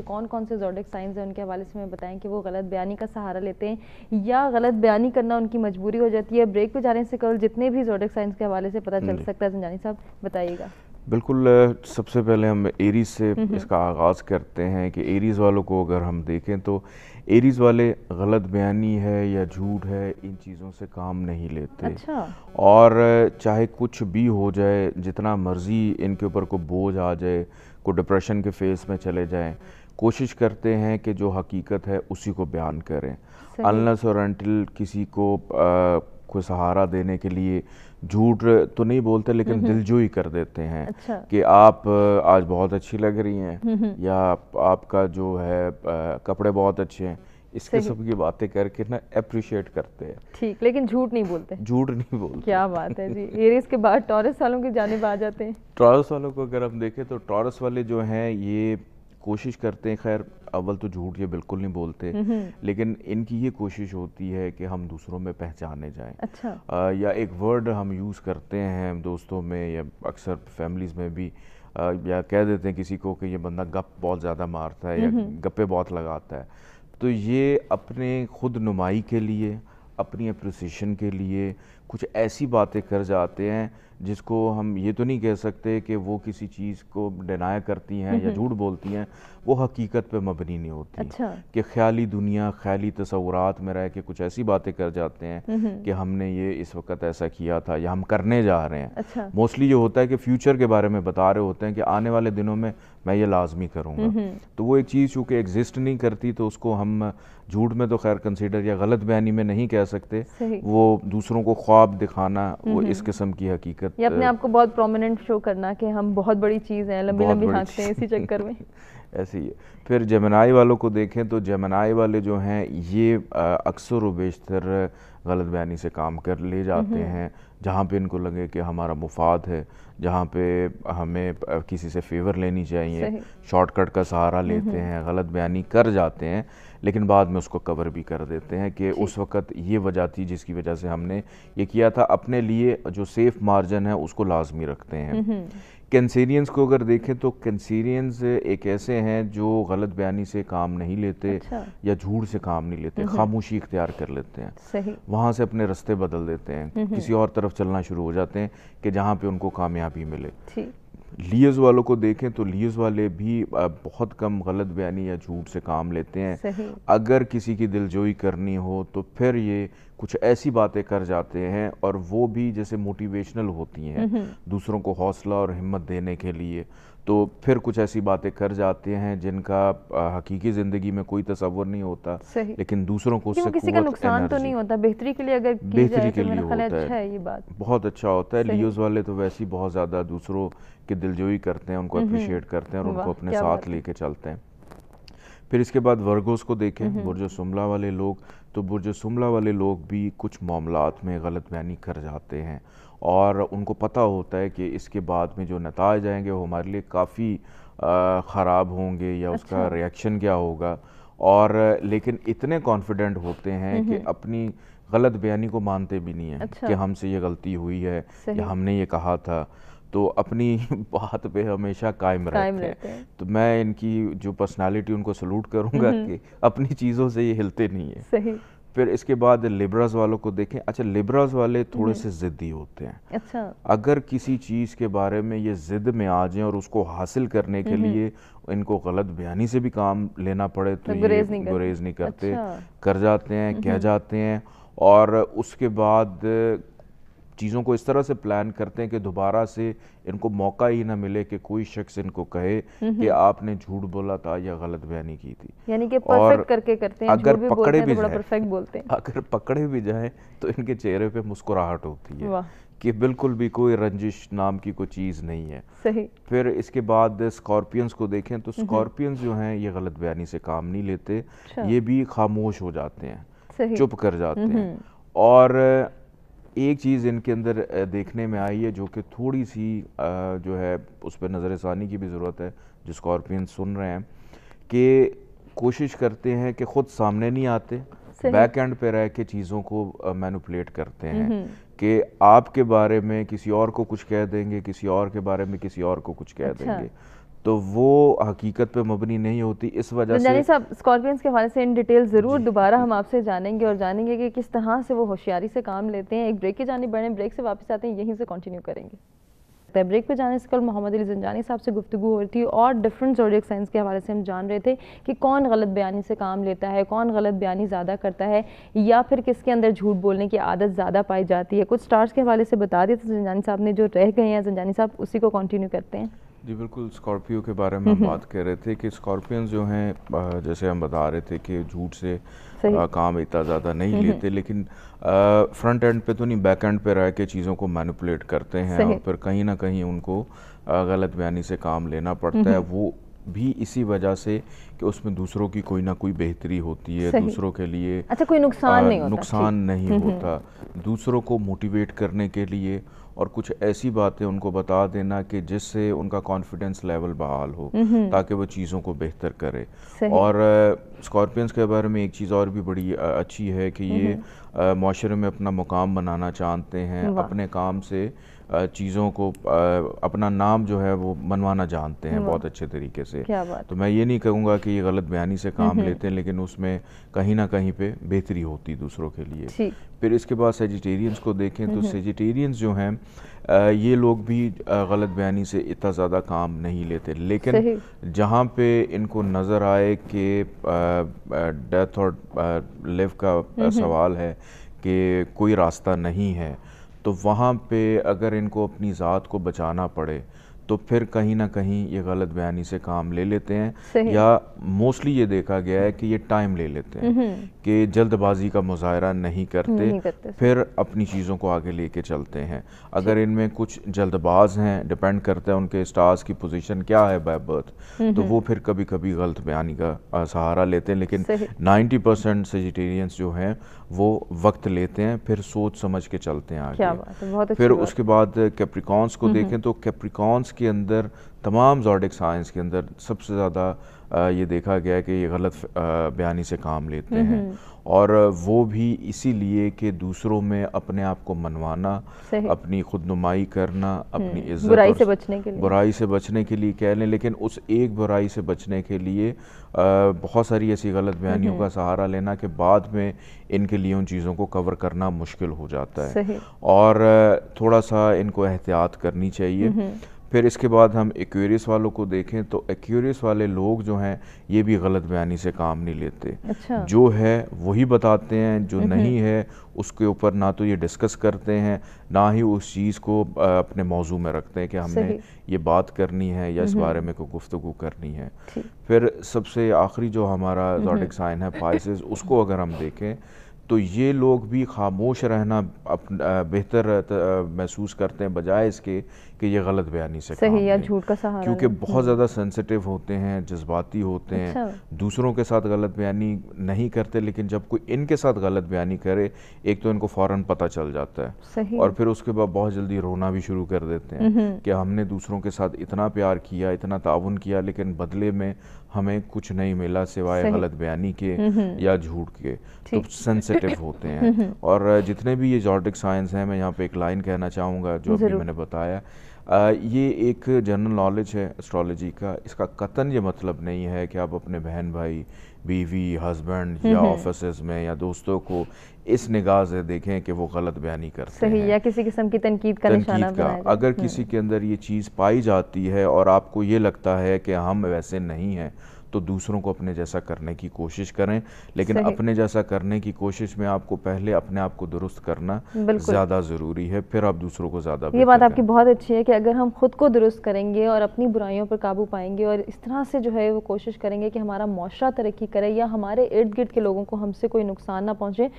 کہ کون کون سے زوڈک سائنز ہیں ان کے حوالے سے میں بتائیں کہ وہ غلط بیانی کا سہارا لیتے ہیں یا غلط بیانی کرنا ان کی مجبوری ہو جاتی ہے بریک پہ جانے سے کل جتنے بھی زوڈک سائنز کے حوالے سے پتہ چل جی۔ سکتا ہے زنجانی صاحب بتائیے گا بالکل سب سے پہلے ہم ایریز سے اس کا آغاز کرتے ہیں کہ ایریز والوں کو اگر ہم دیکھیں تو ایریز والے غلط بیانی ہے یا جھوٹ ہے ان چیزوں سے کام نہیں لیتے اچھا اور چاہے کچھ بھی ہو جائے جتنا مرضی ان کے اوپر کوئی بوجھ آ جائے کوئی ڈپریشن کے فیس میں چلے جائیں کوشش کرتے ہیں کہ جو حقیقت ہے اسی کو بیان کریں انلس اور انٹل کسی کو سہارا دینے کے لیے جھوٹ تو نہیں بولتے لیکن دل جو کر دیتے ہیں اچھا۔ کہ آپ آج بہت اچھی لگ رہی ہیں یا آپ کا جو ہے کپڑے بہت اچھے ہیں اس کی باتیں کر کے نا اپریشیٹ کرتے ہیں ٹھیک لیکن جھوٹ نہیں بولتے جھوٹ نہیں بولتے کیا بات ہے جی کے بعد ٹورس والوں کی جانب آ جاتے ہیں ٹورس والوں کو اگر ہم دیکھیں تو ٹورس والے جو ہیں یہ کوشش کرتے ہیں خیر اول تو جھوٹ یہ بالکل نہیں بولتے لیکن ان کی یہ کوشش ہوتی ہے کہ ہم دوسروں میں پہچانے جائیں اچھا۔ یا ایک ورڈ ہم یوز کرتے ہیں دوستوں میں یا اکثر فیملیز میں بھی یا کہہ دیتے ہیں کسی کو کہ یہ بندہ گپ بہت زیادہ مارتا ہے یا گپے بہت لگاتا ہے تو یہ اپنے خود نمائی کے لیے اپنی اپریسیشن کے لیے کچھ ایسی باتیں کر جاتے ہیں جس کو ہم یہ تو نہیں کہہ سکتے کہ وہ کسی چیز کو ڈینائی کرتی ہیں یا جھوٹ بولتی ہیں وہ حقیقت پہ مبنی نہیں ہوتی اچھا۔ کہ خیالی دنیا خیالی تصورات میں رہ کے کچھ ایسی باتیں کر جاتے ہیں کہ ہم نے یہ اس وقت ایسا کیا تھا یا ہم کرنے جا رہے ہیں موسٹلی اچھا۔ جو ہوتا ہے کہ فیوچر کے بارے میں بتا رہے ہوتے ہیں کہ آنے والے دنوں میں میں یہ لازمی کروں گا تو وہ ایک چیز چونکہ ایگزسٹ نہیں کرتی تو اس کو ہم جھوٹ میں تو خیر کنسیڈر یا غلط بہنی میں نہیں کہہ سکتے وہ دوسروں کو خواب دکھانا وہ اس قسم کی حقیقت یہ اپنے آپ کو بہت پرومیننٹ شو کرنا کہ ہم بہت بڑی چیز ہیں لمبی لمبی اسی چکر میں ایسی ہے پھر جیمنائی والوں کو دیکھیں تو جیمنائی والے جو ہیں یہ اکثر و بیشتر غلط بیانی سے کام کر لے جاتے ہیں جہاں پہ ان کو لگے کہ ہمارا مفاد ہے جہاں پہ ہمیں کسی سے فیور لینی چاہیے شارٹ کٹ کا سہارا لیتے ہیں غلط بیانی کر جاتے ہیں لیکن بعد میں اس کو کور بھی کر دیتے ہیں کہ اس وقت یہ وجہ تھی جس کی وجہ سے ہم نے یہ کیا تھا اپنے لیے جو سیف مارجن ہے اس کو لازمی رکھتے ہیں کینسیرینز کو اگر دیکھیں تو کینسیرینز ایک ایسے ہیں جو غلط بیانی سے کام نہیں لیتے اچھا۔ یا جھوڑ سے کام نہیں لیتے خاموشی اختیار کر لیتے ہیں وہاں سے اپنے رستے بدل دیتے ہیں کسی اور طرف چلنا شروع ہو جاتے ہیں کہ جہاں پہ ان کو کامیابی ملے جی۔ لیز والوں کو دیکھیں تو لیز والے بھی بہت کم غلط بیانی یا جھوٹ سے کام لیتے ہیں اگر کسی کی دلجوئی کرنی ہو تو پھر یہ کچھ ایسی باتیں کر جاتے ہیں اور وہ بھی جیسے موٹیویشنل ہوتی ہیں دوسروں کو حوصلہ اور ہمت دینے کے لیے تو پھر کچھ ایسی باتیں کر جاتے ہیں جن کا حقیقی زندگی میں کوئی تصور نہیں ہوتا لیکن دوسروں کو اس سے کسی کا نقصان تو نہیں ہوتا بہتری کے لیے اگر کی بہتری کے لیے ہوتا اچھا ہے یہ بات بہت اچھا ہوتا ہے لیوز والے تو ویسے ہی بہت زیادہ دوسروں کے دلجوئی کرتے ہیں ان کو اپریشیٹ کرتے ہیں اور ان کو اپنے ساتھ لے کے چلتے ہیں پھر اس کے بعد ورگوز کو دیکھیں برجو سملا والے لوگ تو برج سملہ والے لوگ بھی کچھ معاملات میں غلط بیانی کر جاتے ہیں اور ان کو پتہ ہوتا ہے کہ اس کے بعد میں جو نتائج آئیں گے وہ ہمارے لیے کافی خراب ہوں گے یا اس کا ریاکشن اچھا۔ کیا ہوگا اور لیکن اتنے کانفیڈنٹ ہوتے ہیں کہ اپنی غلط بیانی کو مانتے بھی نہیں ہیں اچھا۔ کہ ہم سے یہ غلطی ہوئی ہے یا ہم نے یہ کہا تھا تو اپنی بات پہ ہمیشہ قائم رہتے ہیں تو میں ان کی جو پرسنالٹی ان کو سلوٹ کروں گا کہ اپنی چیزوں سے یہ ہلتے نہیں ہیں پھر اس کے بعد لبرز والوں کو دیکھیں اچھا لبرز والے تھوڑے سے ضدی ہوتے ہیں اچھا۔ اگر کسی چیز کے بارے میں یہ ضد میں آ جائیں اور اس کو حاصل کرنے کے لیے ان کو غلط بیانی سے بھی کام لینا پڑے تو یہ گریز نہیں کرتے اچھا۔ کر جاتے ہیں کہہ جاتے ہیں اور اس کے بعد چیزوں کو اس طرح سے پلان کرتے ہیں کہ دوبارہ سے ان کو موقع ہی نہ ملے کہ کوئی شخص ان کو کہے کہ آپ نے جھوٹ بولا تھا یا غلط بیانی کی تھی یعنی کہ پرفیکٹ کر کے کرتے ہیں اگر پکڑے بھی جائیں اگر پکڑے بھی جائیں تو ان کے چہرے پہ مسکراہٹ ہوتی ہے کہ بالکل بھی کوئی رنجش نام کی کوئی چیز نہیں ہے صحیح پھر اس کے بعد سکارپینز کو دیکھیں تو سکارپینز جو ہیں یہ غلط بیانی سے کام نہیں لیتے اچھا۔ یہ بھی خاموش ہو جاتے ہیں چپ کر جاتے ہیں اور ایک چیز ان کے اندر دیکھنے میں آئی ہے جو کہ تھوڑی سی جو ہے اس پہ نظر ثانی کی بھی ضرورت ہے جو اسکارپیون سن رہے ہیں کہ کوشش کرتے ہیں کہ خود سامنے نہیں آتے بیک اینڈ پہ رہ کے چیزوں کو مینوپلیٹ کرتے ہیں کہ آپ کے بارے میں کسی اور کو کچھ کہہ دیں گے کسی اور کے بارے میں کسی اور کو کچھ کہہ اچھا۔ دیں گے تو وہ حقیقت پہ مبنی نہیں ہوتی اس وجہ سے صاحب کے حوالے سے ان ڈیٹیل ضرور جی۔ دوبارہ ہم آپ سے جانیں گے اور جانیں گے کہ کس طرح سے وہ ہوشیاری سے کام لیتے ہیں ایک بریک کے جانے بڑھیں بریک سے واپس آتے ہیں یہیں سے کنٹینیو کریں گے بریک پہ جانے سے کل محمد علی زنجانی صاحب سے گفتگو ہو رہی تھی اور ڈفرنٹ زوڈیک سائنس کے حوالے سے ہم جان رہے تھے کہ کون غلط بیانی سے کام لیتا ہے کون غلط بیانی زیادہ کرتا ہے یا پھر کس کے اندر جھوٹ بولنے کی عادت زیادہ پائی جاتی ہے کچھ سٹارز کے حوالے سے بتا دیتے زنجانی صاحب نے جو رہ گئے ہیں زنجانی صاحب اسی کو کنٹینیو کرتے ہیں جی بالکل اسکارپیو کے بارے میں ہم بات کر رہے تھے کہ اسکارپیونز جو ہیں جیسے ہم بتا رہے تھے کہ جھوٹ سے کام اتنا زیادہ نہیں لیتے لیکن فرنٹ اینڈ پہ تو نہیں بیک اینڈ پہ رہ کے چیزوں کو مینپولیٹ کرتے ہیں اور پھر کہیں نہ کہیں ان کو غلط بیانی سے کام لینا پڑتا ہے وہ بھی اسی وجہ سے کہ اس میں دوسروں کی کوئی نہ کوئی بہتری ہوتی ہے دوسروں کے لیے اچھا، کوئی نقصان نقصان نہیں ہوتا دوسروں کو موٹیویٹ کرنے کے لیے اور کچھ ایسی باتیں ان کو بتا دینا کہ جس سے ان کا کانفیڈنس لیول بحال ہو تاکہ وہ چیزوں کو بہتر کرے اور سکورپینز کے بارے میں ایک چیز اور بھی بڑی اچھی ہے کہ یہ معاشرے میں اپنا مقام بنانا چاہتے ہیں اپنے کام سے چیزوں کو اپنا نام جو ہے وہ منوانا جانتے ہیں بہت اچھے طریقے سے تو میں یہ نہیں کہوں گا کہ یہ غلط بیانی سے کام لیتے ہیں لیکن اس میں کہیں نہ کہیں پہ بہتری ہوتی دوسروں کے لیے پھر اس کے بعد سیجیٹیرینز کو دیکھیں تو سیجیٹیرینز جو ہیں یہ لوگ بھی غلط بیانی سے اتنا زیادہ کام نہیں لیتے لیکن جہاں پہ ان کو نظر آئے کہ ڈیتھ اور لیف کا سوال ہے کہ کوئی راستہ نہیں ہے تو وہاں پہ اگر ان کو اپنی ذات کو بچانا پڑے تو پھر کہیں نہ کہیں یہ غلط بیانی سے کام لے لیتے ہیں یا موسٹلی یہ دیکھا گیا ہے کہ یہ ٹائم لے لیتے ہیں کہ جلد بازی کا مظاہرہ نہیں کرتے پھر اپنی چیزوں کو آگے لے کے چلتے ہیں اگر جی۔ ان میں کچھ جلد باز ہیں ڈپینڈ کرتے ہیں ان کے سٹارز کی پوزیشن کیا ہے بائی برتھ تو وہ پھر کبھی کبھی غلط بیانی کا سہارا لیتے ہیں لیکن نائنٹی پرسینٹ سیجیٹیرینس جو ہیں وہ وقت لیتے ہیں پھر سوچ سمجھ کے چلتے ہیں آگے پھر اس کے بعد کیپریکانس کو دیکھیں تو کیپریکانس کے اندر تمام زورڈک سائنس کے اندر سب سے زیادہ یہ دیکھا گیا کہ یہ غلط بیانی سے کام لیتے ہیں اور وہ بھی اسی لیے کہ دوسروں میں اپنے آپ کو منوانا اپنی خود نمائی کرنا اپنی عزت برائی سے بچنے کے لیے برائی سے بچنے کے لیے کہہ لیں لیکن اس ایک برائی سے بچنے کے لیے بہت ساری ایسی غلط بیانیوں کا سہارا لینا کہ بعد میں ان کے لیے ان چیزوں کو کور کرنا مشکل ہو جاتا ہے اور تھوڑا سا ان کو احتیاط کرنی چاہیے پھر اس کے بعد ہم ایکیوریس والوں کو دیکھیں تو ایکیوریس والے لوگ جو ہیں یہ بھی غلط بیانی سے کام نہیں لیتے اچھا۔ جو ہے وہی بتاتے ہیں جو نہیں ہے اس کے اوپر نہ تو یہ ڈسکس کرتے ہیں نہ ہی اس چیز کو اپنے موضوع میں رکھتے ہیں کہ ہم نے یہ بات کرنی ہے یا اس بارے میں کوئی گفتگو کرنی ہے پھر سب سے آخری جو ہمارا سائن ہے پائسز اس کو اگر ہم دیکھیں تو یہ لوگ بھی خاموش رہنا بہتر محسوس کرتے ہیں بجائے اس کے کہ یہ غلط بیانی سے کام سکتے کیونکہ بہت زیادہ سینسیٹیو ہوتے ہیں جذباتی ہوتے ہیں اچھا۔ دوسروں کے ساتھ غلط بیانی نہیں کرتے لیکن جب کوئی ان کے ساتھ غلط بیانی کرے ایک تو ان کو فوراً پتا چل جاتا ہے اور پھر اس کے بعد بہت جلدی رونا بھی شروع کر دیتے ہیں کہ ہم نے دوسروں کے ساتھ اتنا پیار کیا اتنا تعاون کیا لیکن بدلے میں ہمیں کچھ نہیں ملا سوائے غلط بیانی کے یا جھوٹ کے تو سینسیٹیو ہوتے ہیں اور جتنے بھی یہ جارڈک سائنس ہیں میں یہاں پہ ایک لائن کہنا چاہوں گا جو ابھی میں نے بتایا یہ ایک جنرل نالج ہے اسٹرالوجی کا اس کا قطن یہ مطلب نہیں ہے کہ آپ اپنے بہن بھائی بیوی ہسبینڈ یا آفیسز میں یا دوستوں کو اس نگاہ سے دیکھیں کہ وہ غلط بیانی کرتے ہیں یا کسی قسم کی تنقید کا نشانہ کا اگر کسی ہاں۔ کے اندر یہ چیز پائی جاتی ہے اور آپ کو یہ لگتا ہے کہ ہم ویسے نہیں ہیں تو دوسروں کو اپنے جیسا کرنے کی کوشش کریں لیکن اپنے جیسا کرنے کی کوشش میں آپ کو پہلے اپنے آپ کو درست کرنا بالکل زیادہ ضروری ہے پھر آپ دوسروں کو زیادہ یہ بات آپ کی بہت اچھی ہے کہ اگر ہم خود کو درست کریں گے اور اپنی برائیوں پر قابو پائیں گے اور اس طرح سے جو ہے وہ کوشش کریں گے کہ ہمارا معاشرہ ترقی کرے یا ہمارے ارد گرد کے لوگوں کو ہم سے کوئی نقصان نہ پہنچے